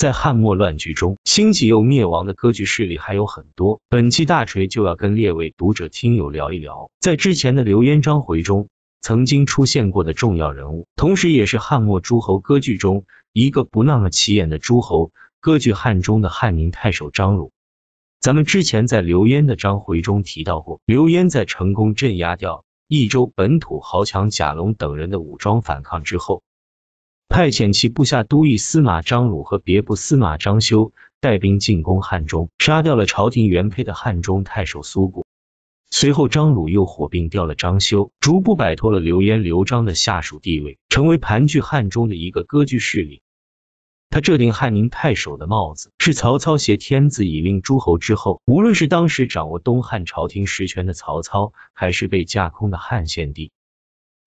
在汉末乱局中兴起又灭亡的割据势力还有很多，本期大锤就要跟列位读者听友聊一聊，在之前的刘焉章回中曾经出现过的重要人物，同时也是汉末诸侯割据中一个不那么起眼的诸侯割据汉中的汉宁太守张鲁。咱们之前在刘焉的章回中提到过，刘焉在成功镇压掉益州本土豪强贾龙等人的武装反抗之后。派遣其部下都尉司马张鲁和别部司马张修带兵进攻汉中，杀掉了朝廷原配的汉中太守苏布。随后张鲁又火并掉了张修，逐步摆脱了刘焉、刘璋的下属地位，成为盘踞汉中的一个割据势力。他这顶汉宁太守的帽子，是曹操挟天子以令诸侯之后，无论是当时掌握东汉朝廷实权的曹操，还是被架空的汉献帝。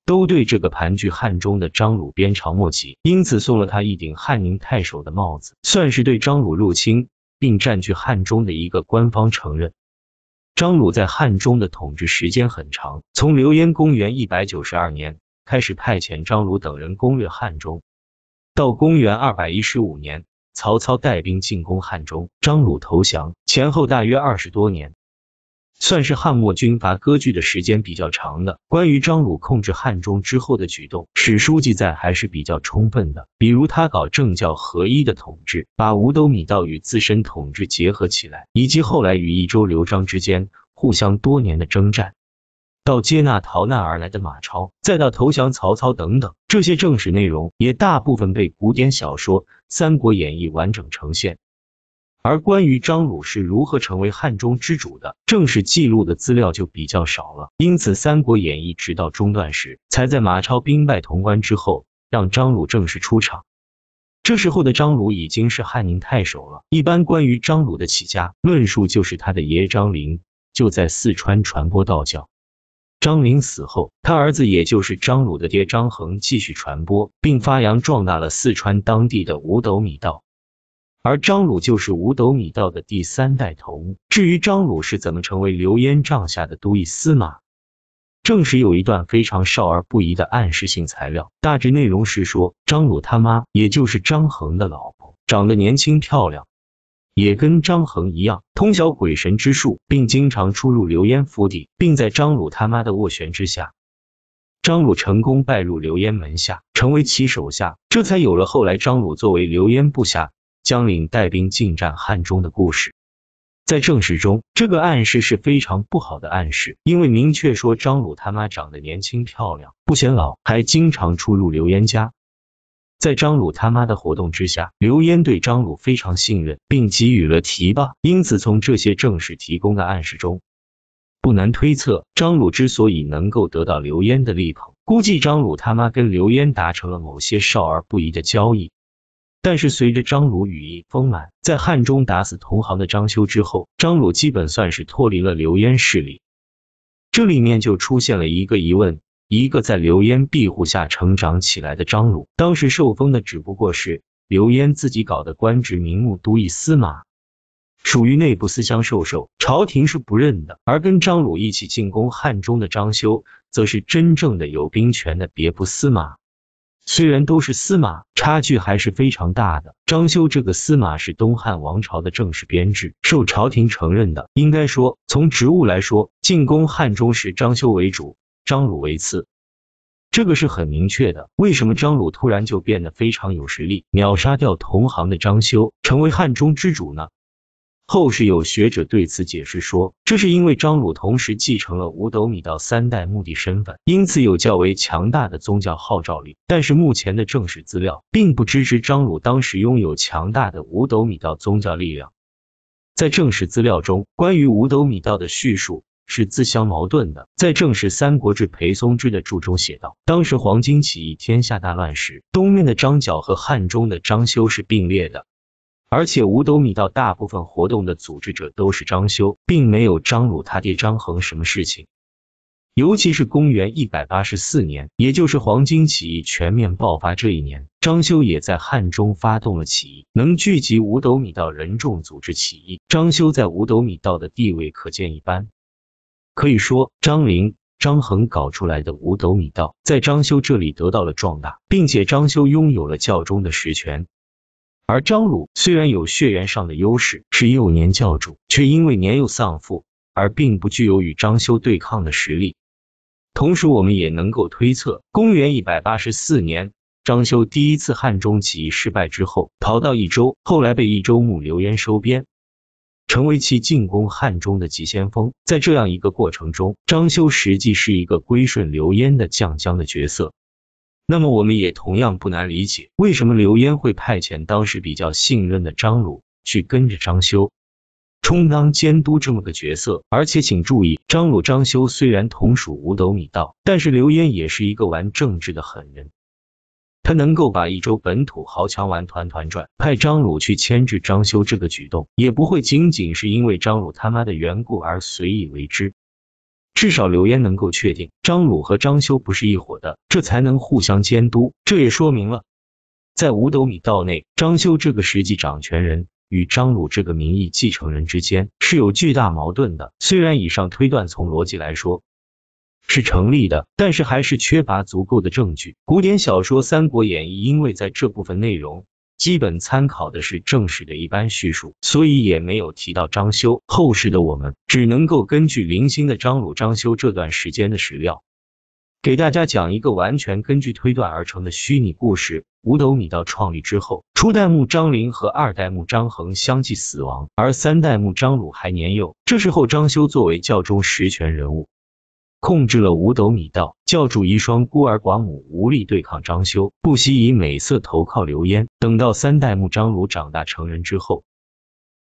都对这个盘踞汉中的张鲁鞭长莫及，因此送了他一顶汉宁太守的帽子，算是对张鲁入侵并占据汉中的一个官方承认。张鲁在汉中的统治时间很长，从刘焉公元一百九十二年开始派遣张鲁等人攻略汉中，到公元二百一十五年曹操带兵进攻汉中，张鲁投降，前后大约二十多年。算是汉末军阀割据的时间比较长的。关于张鲁控制汉中之后的举动，史书记载还是比较充分的。比如他搞政教合一的统治，把五斗米道与自身统治结合起来，以及后来与益州刘璋之间互相多年的征战，到接纳逃难而来的马超，再到投降曹操等等，这些正史内容也大部分被古典小说《三国演义》完整呈现。而关于张鲁是如何成为汉中之主的，正式记录的资料就比较少了，因此《三国演义》直到中段时，才在马超兵败潼关之后，让张鲁正式出场。这时候的张鲁已经是汉宁太守了。一般关于张鲁的起家论述，就是他的爷爷张陵就在四川传播道教，张陵死后，他儿子也就是张鲁的爹张衡继续传播，并发扬壮大了四川当地的五斗米道。而张鲁就是五斗米道的第三代头目。至于张鲁是怎么成为刘焉帐下的都尉司马，正是有一段非常少儿不宜的暗示性材料。大致内容是说，张鲁他妈也就是张衡的老婆，长得年轻漂亮，也跟张衡一样通晓鬼神之术，并经常出入刘焉府邸，并在张鲁他妈的斡旋之下，张鲁成功拜入刘焉门下，成为其手下，这才有了后来张鲁作为刘焉部下。将领带兵进战汉中的故事，在正史中，这个暗示是非常不好的暗示，因为明确说张鲁他妈长得年轻漂亮，不显老，还经常出入刘焉家。在张鲁他妈的活动之下，刘焉对张鲁非常信任，并给予了提拔，因此从这些正史提供的暗示中，不难推测，张鲁之所以能够得到刘焉的力捧，估计张鲁他妈跟刘焉达成了某些少儿不宜的交易。但是随着张鲁羽翼丰满，在汉中打死同行的张修之后，张鲁基本算是脱离了刘焉势力。这里面就出现了一个疑问：一个在刘焉庇护下成长起来的张鲁，当时受封的只不过是刘焉自己搞的官职名目——都益司马，属于内部私相授受，朝廷是不认的。而跟张鲁一起进攻汉中的张修，则是真正的有兵权的别部司马。虽然都是司马，差距还是非常大的。张修这个司马是东汉王朝的正式编制，受朝廷承认的。应该说，从职务来说，进攻汉中是张修为主，张鲁为次，这个是很明确的。为什么张鲁突然就变得非常有实力，秒杀掉同行的张修，成为汉中之主呢？后世有学者对此解释说，这是因为张鲁同时继承了五斗米道三代墓的身份，因此有较为强大的宗教号召力。但是目前的正史资料并不支持张鲁当时拥有强大的五斗米道宗教力量。在正史资料中，关于五斗米道的叙述是自相矛盾的。在正史《三国志》裴松之的著中写道，当时黄巾起义，天下大乱时，东面的张角和汉中的张修是并列的。而且五斗米道大部分活动的组织者都是张修，并没有张鲁他爹张衡什么事情。尤其是公元一百八十四年，也就是黄巾起义全面爆发这一年，张修也在汉中发动了起义，能聚集五斗米道人众组织起义，张修在五斗米道的地位可见一斑。可以说，张陵、张衡搞出来的五斗米道，在张修这里得到了壮大，并且张修拥有了教中的实权。而张鲁虽然有血缘上的优势，是幼年教主，却因为年幼丧父，而并不具有与张修对抗的实力。同时，我们也能够推测，公元一百八十四年，张修第一次汉中起义失败之后，逃到益州，后来被益州牧刘焉收编，成为其进攻汉中的急先锋。在这样一个过程中，张修实际是一个归顺刘焉的将将的角色。那么我们也同样不难理解，为什么刘焉会派遣当时比较信任的张鲁去跟着张修，充当监督这么个角色。而且请注意，张鲁、张修虽然同属五斗米道，但是刘焉也是一个玩政治的狠人，他能够把益州本土豪强玩团团转，派张鲁去牵制张修这个举动，也不会仅仅是因为张鲁他妈的缘故而随意为之。至少刘焉能够确定张鲁和张修不是一伙的，这才能互相监督。这也说明了，在五斗米道内，张修这个实际掌权人与张鲁这个名义继承人之间是有巨大矛盾的。虽然以上推断从逻辑来说是成立的，但是还是缺乏足够的证据。古典小说《三国演义》因为在这部分内容。基本参考的是正史的一般叙述，所以也没有提到张修。后世的我们只能够根据零星的张鲁、张修这段时间的史料，给大家讲一个完全根据推断而成的虚拟故事。五斗米道创立之后，初代目张林和二代目张衡相继死亡，而三代目张鲁还年幼。这时候，张修作为教中实权人物。控制了五斗米道教主遗孀孤儿寡母无力对抗张修，不惜以美色投靠刘焉。等到三代目张鲁长大成人之后，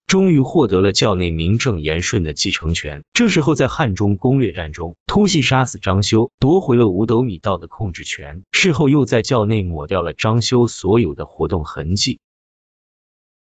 终于获得了教内名正言顺的继承权。这时候，在汉中攻略战中突袭杀死张修，夺回了五斗米道的控制权。事后又在教内抹掉了张修所有的活动痕迹。